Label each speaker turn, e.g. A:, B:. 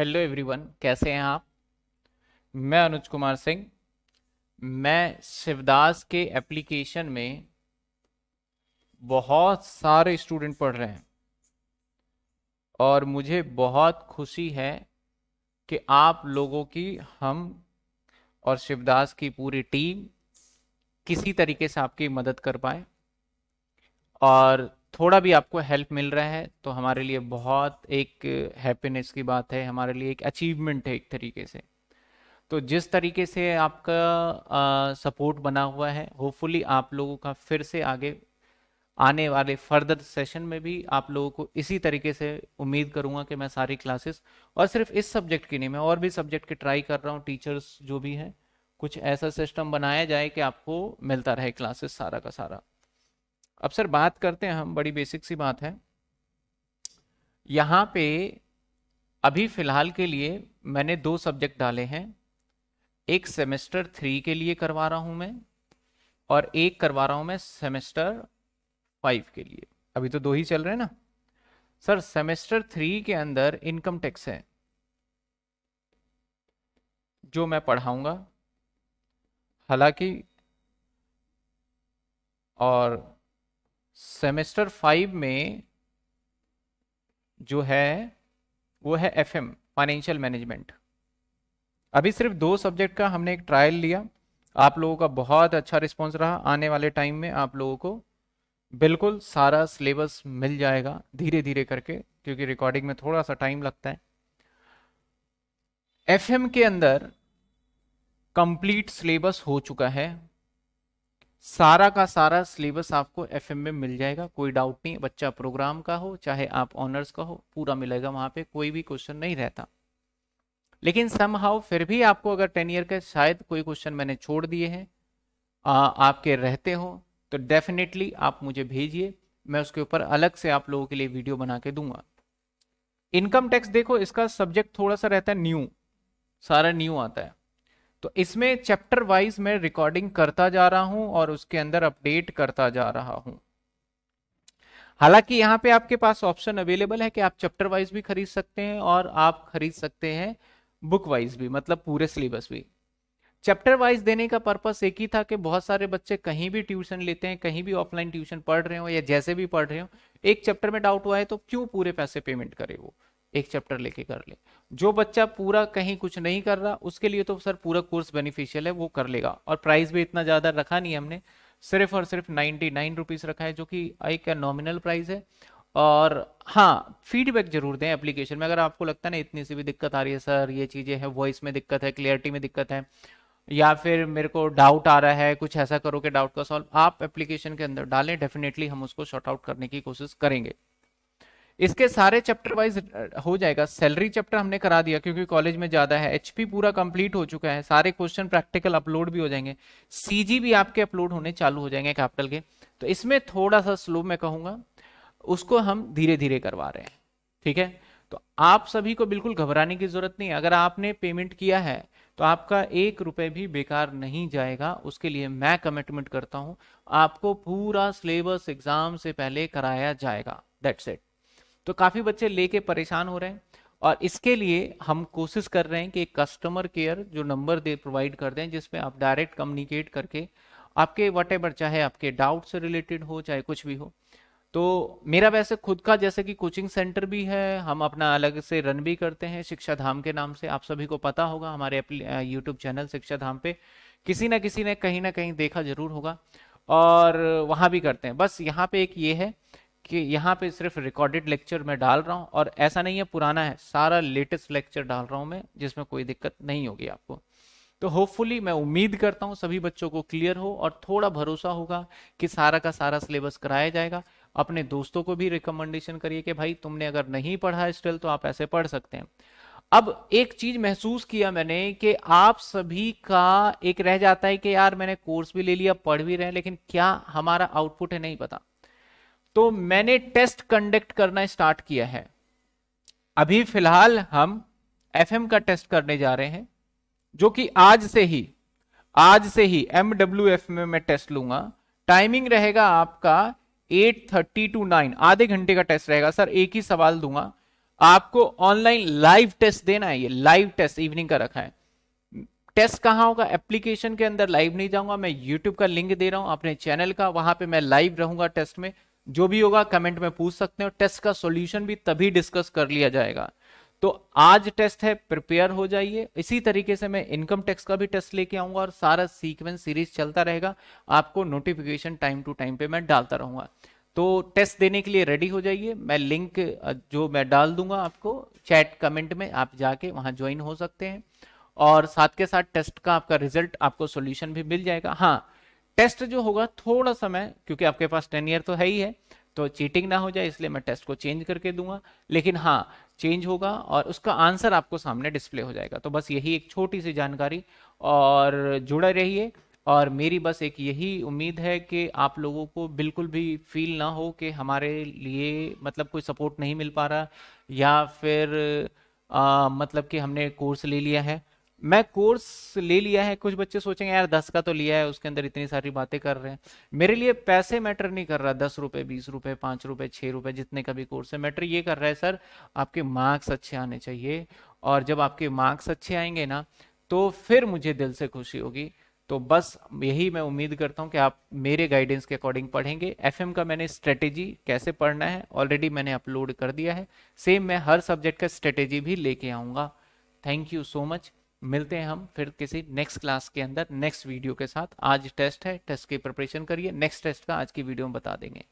A: hello everyone कैसे हैं आप मैं अनुज कुमार सिंह मैं शिवदास के एप्लीकेशन में बहुत सारे स्टूडेंट पढ़ रहे हैं और मुझे बहुत खुशी है कि आप लोगों की हम और शिवदास की पूरी टीम किसी तरीके से आपकी मदद कर पाए और थोड़ा भी आपको हेल्प मिल रहा है तो हमारे लिए बहुत एक हैप्पीनेस की बात है हमारे लिए एक अचीवमेंट है एक तरीके से तो जिस तरीके से आपका सपोर्ट बना हुआ है होपफुली आप लोगों का फिर से आगे आने वाले फर्दर सेशन में भी आप लोगों को इसी तरीके से उम्मीद करूंगा कि मैं सारी क्लासेस और सिर्फ इस सब्जेक्ट की नहीं मैं और भी सब्जेक्ट के ट्राई कर रहा हूँ टीचर्स जो भी हैं कुछ ऐसा सिस्टम बनाया जाए कि आपको मिलता रहे क्लासेस सारा का सारा अब सर बात करते हैं हम बड़ी बेसिक सी बात है यहां पे अभी फिलहाल के लिए मैंने दो सब्जेक्ट डाले हैं एक सेमेस्टर थ्री के लिए करवा रहा हूं मैं और एक करवा रहा हूं मैं सेमेस्टर फाइव के लिए अभी तो दो ही चल रहे हैं ना सर सेमेस्टर थ्री के अंदर इनकम टैक्स है जो मैं पढ़ाऊंगा हालांकि और सेमेस्टर फाइव में जो है वो है एफएम फाइनेंशियल मैनेजमेंट अभी सिर्फ दो सब्जेक्ट का हमने एक ट्रायल लिया आप लोगों का बहुत अच्छा रिस्पॉन्स रहा आने वाले टाइम में आप लोगों को बिल्कुल सारा सिलेबस मिल जाएगा धीरे धीरे करके क्योंकि रिकॉर्डिंग में थोड़ा सा टाइम लगता है एफएम के अंदर कंप्लीट सिलेबस हो चुका है सारा का सारा सिलेबस आपको एफ में मिल जाएगा कोई डाउट नहीं बच्चा प्रोग्राम का हो चाहे आप ऑनर्स का हो पूरा मिलेगा वहाँ पे कोई भी क्वेश्चन नहीं रहता लेकिन सम हाउ फिर भी आपको अगर टेन ईयर के शायद कोई क्वेश्चन मैंने छोड़ दिए हैं आपके रहते हो तो डेफिनेटली आप मुझे भेजिए मैं उसके ऊपर अलग से आप लोगों के लिए वीडियो बना के दूंगा इनकम टैक्स देखो इसका सब्जेक्ट थोड़ा सा रहता है न्यू सारा न्यू आता है तो इसमें चैप्टर वाइज मैं रिकॉर्डिंग करता जा रहा हूं और उसके अंदर अपडेट करता जा रहा हूं हालांकि यहां पे आपके पास ऑप्शन अवेलेबल है कि आप चैप्टर वाइज भी खरीद सकते हैं और आप खरीद सकते हैं बुक वाइज भी मतलब पूरे सिलेबस भी चैप्टर वाइज देने का पर्पस एक ही था कि बहुत सारे बच्चे कहीं भी ट्यूशन लेते हैं कहीं भी ऑफलाइन ट्यूशन पढ़ रहे हो या जैसे भी पढ़ रहे हो एक चैप्टर में डाउट हुआ है तो क्यों पूरे पैसे पेमेंट करे वो एक चैप्टर लेके कर ले जो बच्चा पूरा कहीं कुछ नहीं कर रहा उसके लिए तो सर पूरा कोर्स बेनिफिशियल है वो कर लेगा और प्राइस भी इतना ज़्यादा रखा नहीं हमने सिर्फ और सिर्फ नाइन्टी नाइन रुपीज़ रखा है जो कि एक नॉमिनल प्राइस है और हाँ फीडबैक जरूर दें एप्लीकेशन में अगर आपको लगता है ना इतनी सी भी दिक्कत आ रही है सर ये चीज़ें हैं वॉइस में दिक्कत है क्लियरिटी में दिक्कत है या फिर मेरे को डाउट आ रहा है कुछ ऐसा करो कि डाउट का सॉल्व आप एप्लीकेशन के अंदर डालें डेफिनेटली हम उसको शॉर्ट आउट करने की कोशिश करेंगे इसके सारे चैप्टर वाइज हो जाएगा सैलरी चैप्टर हमने करा दिया क्योंकि कॉलेज में ज्यादा है एचपी पूरा कंप्लीट हो चुका है सारे क्वेश्चन प्रैक्टिकल अपलोड भी हो जाएंगे सीजी भी आपके अपलोड होने चालू हो जाएंगे कैपिटल के तो इसमें थोड़ा सा स्लो मैं कहूंगा उसको हम धीरे धीरे करवा रहे हैं ठीक है तो आप सभी को बिल्कुल घबराने की जरूरत नहीं अगर आपने पेमेंट किया है तो आपका एक रुपए भी बेकार नहीं जाएगा उसके लिए मैं कमिटमेंट करता हूं आपको पूरा सिलेबस एग्जाम से पहले कराया जाएगा दैट्स इट तो काफ़ी बच्चे लेके परेशान हो रहे हैं और इसके लिए हम कोशिश कर रहे हैं कि कस्टमर केयर जो नंबर दे प्रोवाइड कर दें जिसमें आप डायरेक्ट कम्युनिकेट करके आपके वट चाहे आपके डाउट से रिलेटेड हो चाहे कुछ भी हो तो मेरा वैसे खुद का जैसे कि कोचिंग सेंटर भी है हम अपना अलग से रन भी करते हैं शिक्षा धाम के नाम से आप सभी को पता होगा हमारे यूट्यूब चैनल शिक्षा धाम पे किसी ना किसी ने कहीं ना कहीं देखा जरूर होगा और वहाँ भी करते हैं बस यहाँ पे एक ये है कि यहाँ पे सिर्फ रिकॉर्डेड लेक्चर मैं डाल रहा हूँ और ऐसा नहीं है पुराना है सारा लेटेस्ट लेक्चर डाल रहा हूँ मैं जिसमें कोई दिक्कत नहीं होगी आपको तो होपफुली मैं उम्मीद करता हूँ सभी बच्चों को क्लियर हो और थोड़ा भरोसा होगा कि सारा का सारा सिलेबस कराया जाएगा अपने दोस्तों को भी रिकमेंडेशन करिए कि भाई तुमने अगर नहीं पढ़ा स्टिल तो आप ऐसे पढ़ सकते हैं अब एक चीज महसूस किया मैंने कि आप सभी का एक रह जाता है कि यार मैंने कोर्स भी ले लिया पढ़ भी रहे लेकिन क्या हमारा आउटपुट है नहीं पता तो मैंने टेस्ट कंडक्ट करना स्टार्ट किया है अभी फिलहाल हम एफएम का टेस्ट करने जा रहे हैं जो कि आज से ही आज से ही एम एफ में मैं टेस्ट लूंगा टाइमिंग रहेगा आपका 8:30 टू 9 आधे घंटे का टेस्ट रहेगा सर एक ही सवाल दूंगा आपको ऑनलाइन लाइव टेस्ट देना है ये लाइव टेस्ट इवनिंग का रखा है टेस्ट कहाँ होगा एप्लीकेशन के अंदर लाइव नहीं जाऊंगा मैं यूट्यूब का लिंक दे रहा हूं अपने चैनल का वहां पे मैं लाइव रहूंगा टेस्ट में जो भी होगा कमेंट में पूछ सकते हैं टेस्ट का सॉल्यूशन भी तभी डिस्कस कर लिया जाएगा तो आज टेस्ट है प्रिपेयर हो जाइए इसी तरीके से मैं इनकम टैक्स का भी टेस्ट लेके आऊंगा और सारा सीक्वेंस सीरीज चलता रहेगा आपको नोटिफिकेशन टाइम टू टाइम पे मैं डालता रहूंगा तो टेस्ट देने के लिए रेडी हो जाइए मैं लिंक जो मैं डाल दूंगा आपको चैट कमेंट में आप जाके वहां ज्वाइन हो सकते हैं और साथ के साथ टेस्ट का आपका रिजल्ट आपको सोल्यूशन भी मिल जाएगा हाँ टेस्ट जो होगा थोड़ा समय क्योंकि आपके पास टेन ईयर तो है ही है तो चीटिंग ना हो जाए इसलिए मैं टेस्ट को चेंज करके दूंगा लेकिन हाँ चेंज होगा और उसका आंसर आपको सामने डिस्प्ले हो जाएगा तो बस यही एक छोटी सी जानकारी और जुड़े रहिए और मेरी बस एक यही उम्मीद है कि आप लोगों को बिल्कुल भी फील ना हो कि हमारे लिए मतलब कोई सपोर्ट नहीं मिल पा रहा या फिर आ, मतलब कि हमने कोर्स ले लिया है मैं कोर्स ले लिया है कुछ बच्चे सोचेंगे यार दस का तो लिया है उसके अंदर इतनी सारी बातें कर रहे हैं मेरे लिए पैसे मैटर नहीं कर रहा दस रुपए बीस रुपए पांच रुपए छह रुपए जितने का भी कोर्स है मैटर ये कर रहा है सर आपके मार्क्स अच्छे आने चाहिए और जब आपके मार्क्स अच्छे आएंगे ना तो फिर मुझे दिल से खुशी होगी तो बस यही मैं उम्मीद करता हूँ कि आप मेरे गाइडेंस के अकॉर्डिंग पढ़ेंगे एफएम का मैंने स्ट्रेटेजी कैसे पढ़ना है ऑलरेडी मैंने अपलोड कर दिया है सेम मैं हर सब्जेक्ट का स्ट्रेटेजी भी लेके आऊंगा थैंक यू सो मच मिलते हैं हम फिर किसी नेक्स्ट क्लास के अंदर नेक्स्ट वीडियो के साथ आज टेस्ट है टेस्ट की प्रिपरेशन करिए नेक्स्ट टेस्ट का आज की वीडियो में बता देंगे